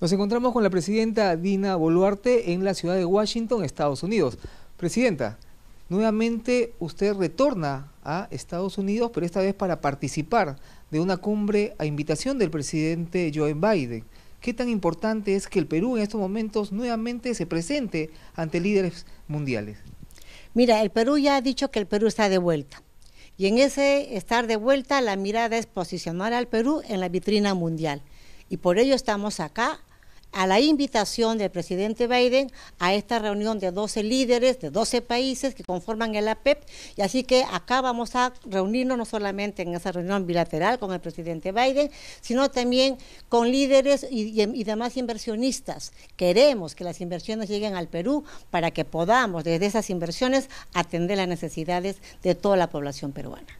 Nos encontramos con la presidenta Dina Boluarte en la ciudad de Washington, Estados Unidos. Presidenta, nuevamente usted retorna a Estados Unidos, pero esta vez para participar de una cumbre a invitación del presidente Joe Biden. ¿Qué tan importante es que el Perú en estos momentos nuevamente se presente ante líderes mundiales? Mira, el Perú ya ha dicho que el Perú está de vuelta. Y en ese estar de vuelta, la mirada es posicionar al Perú en la vitrina mundial. Y por ello estamos acá a la invitación del presidente Biden a esta reunión de 12 líderes de 12 países que conforman el APEP. E y así que acá vamos a reunirnos no solamente en esa reunión bilateral con el presidente Biden, sino también con líderes y, y demás inversionistas. Queremos que las inversiones lleguen al Perú para que podamos desde esas inversiones atender las necesidades de toda la población peruana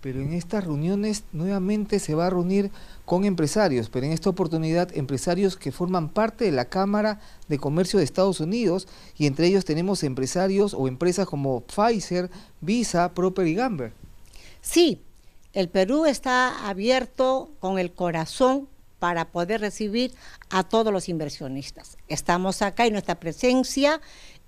pero en estas reuniones nuevamente se va a reunir con empresarios, pero en esta oportunidad empresarios que forman parte de la Cámara de Comercio de Estados Unidos y entre ellos tenemos empresarios o empresas como Pfizer, Visa, Proper y Gamber. Sí, el Perú está abierto con el corazón para poder recibir a todos los inversionistas. Estamos acá y nuestra presencia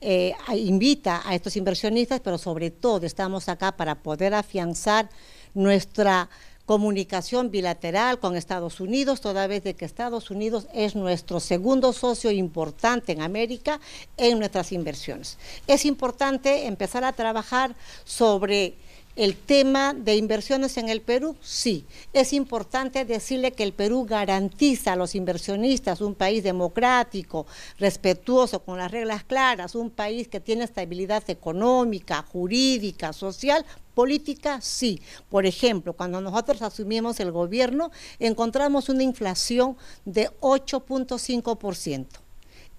eh, invita a estos inversionistas, pero sobre todo estamos acá para poder afianzar nuestra comunicación bilateral con Estados Unidos, toda vez de que Estados Unidos es nuestro segundo socio importante en América en nuestras inversiones. Es importante empezar a trabajar sobre el tema de inversiones en el Perú, sí. Es importante decirle que el Perú garantiza a los inversionistas un país democrático, respetuoso, con las reglas claras, un país que tiene estabilidad económica, jurídica, social, política, sí. Por ejemplo, cuando nosotros asumimos el gobierno, encontramos una inflación de 8.5%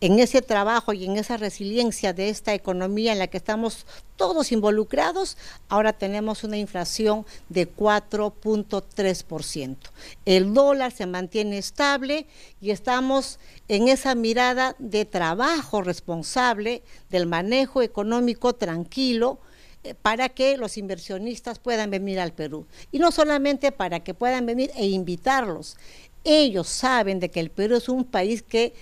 en ese trabajo y en esa resiliencia de esta economía en la que estamos todos involucrados, ahora tenemos una inflación de 4.3%. El dólar se mantiene estable y estamos en esa mirada de trabajo responsable, del manejo económico tranquilo, eh, para que los inversionistas puedan venir al Perú. Y no solamente para que puedan venir e invitarlos. Ellos saben de que el Perú es un país que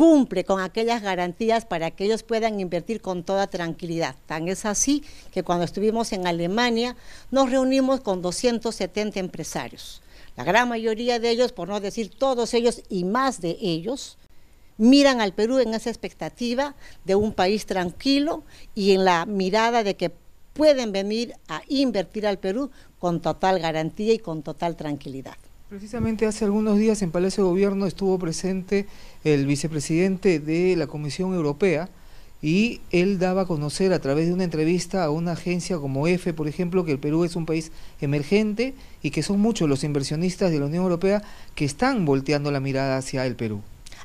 cumple con aquellas garantías para que ellos puedan invertir con toda tranquilidad. Tan es así que cuando estuvimos en Alemania nos reunimos con 270 empresarios. La gran mayoría de ellos, por no decir todos ellos y más de ellos, miran al Perú en esa expectativa de un país tranquilo y en la mirada de que pueden venir a invertir al Perú con total garantía y con total tranquilidad. Precisamente hace algunos días en Palacio de Gobierno estuvo presente el vicepresidente de la Comisión Europea y él daba a conocer a través de una entrevista a una agencia como EFE, e, por ejemplo, que el Perú es un país emergente y que son muchos los inversionistas de la Unión Europea que están volteando la mirada hacia el Perú.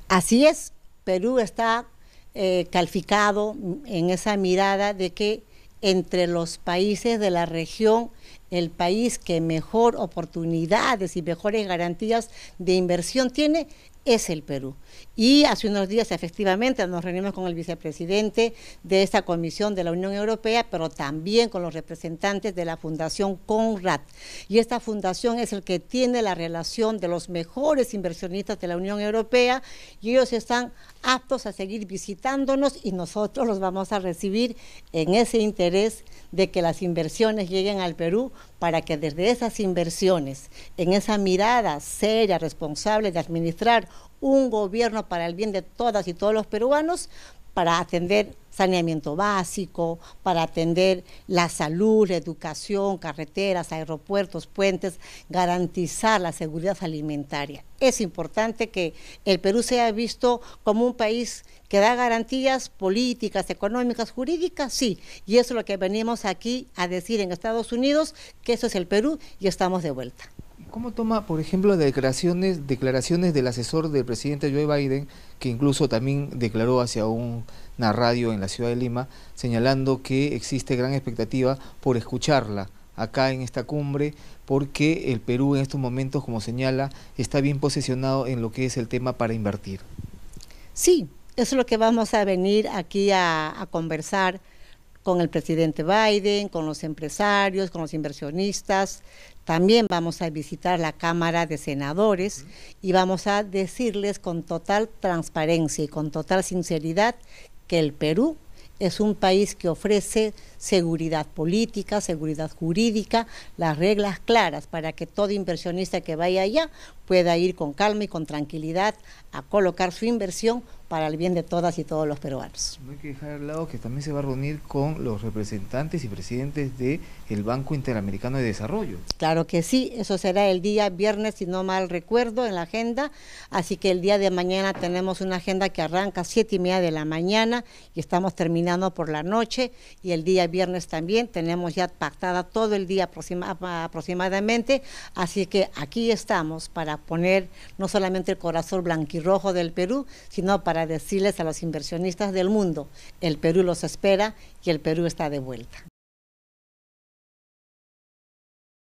Así es, Perú está eh, calificado en esa mirada de que entre los países de la región el país que mejor oportunidades y mejores garantías de inversión tiene es el Perú. Y hace unos días, efectivamente, nos reunimos con el vicepresidente de esta comisión de la Unión Europea, pero también con los representantes de la Fundación Conrad. Y esta fundación es el que tiene la relación de los mejores inversionistas de la Unión Europea y ellos están aptos a seguir visitándonos y nosotros los vamos a recibir en ese interés de que las inversiones lleguen al Perú para que desde esas inversiones, en esa mirada seria, responsable de administrar un gobierno para el bien de todas y todos los peruanos, para atender saneamiento básico, para atender la salud, la educación, carreteras, aeropuertos, puentes, garantizar la seguridad alimentaria. Es importante que el Perú sea visto como un país que da garantías políticas, económicas, jurídicas, sí. Y eso es lo que venimos aquí a decir en Estados Unidos, que eso es el Perú y estamos de vuelta. ¿Cómo toma, por ejemplo, declaraciones, declaraciones del asesor del presidente Joe Biden, que incluso también declaró hacia una radio en la ciudad de Lima, señalando que existe gran expectativa por escucharla acá en esta cumbre, porque el Perú en estos momentos, como señala, está bien posicionado en lo que es el tema para invertir? Sí, eso es lo que vamos a venir aquí a conversar con el presidente Biden, con los empresarios, con los inversionistas. También vamos a visitar la Cámara de Senadores y vamos a decirles con total transparencia y con total sinceridad que el Perú es un país que ofrece seguridad política, seguridad jurídica, las reglas claras para que todo inversionista que vaya allá pueda ir con calma y con tranquilidad a colocar su inversión para el bien de todas y todos los peruanos. No hay que dejar al lado que también se va a reunir con los representantes y presidentes del el Banco Interamericano de Desarrollo. Claro que sí, eso será el día viernes, si no mal recuerdo, en la agenda. Así que el día de mañana tenemos una agenda que arranca a siete y media de la mañana y estamos terminando por la noche. Y el día viernes también tenemos ya pactada todo el día aproximadamente. Así que aquí estamos para poner no solamente el corazón blanquirrojo del Perú, sino para para decirles a los inversionistas del mundo, el Perú los espera y el Perú está de vuelta.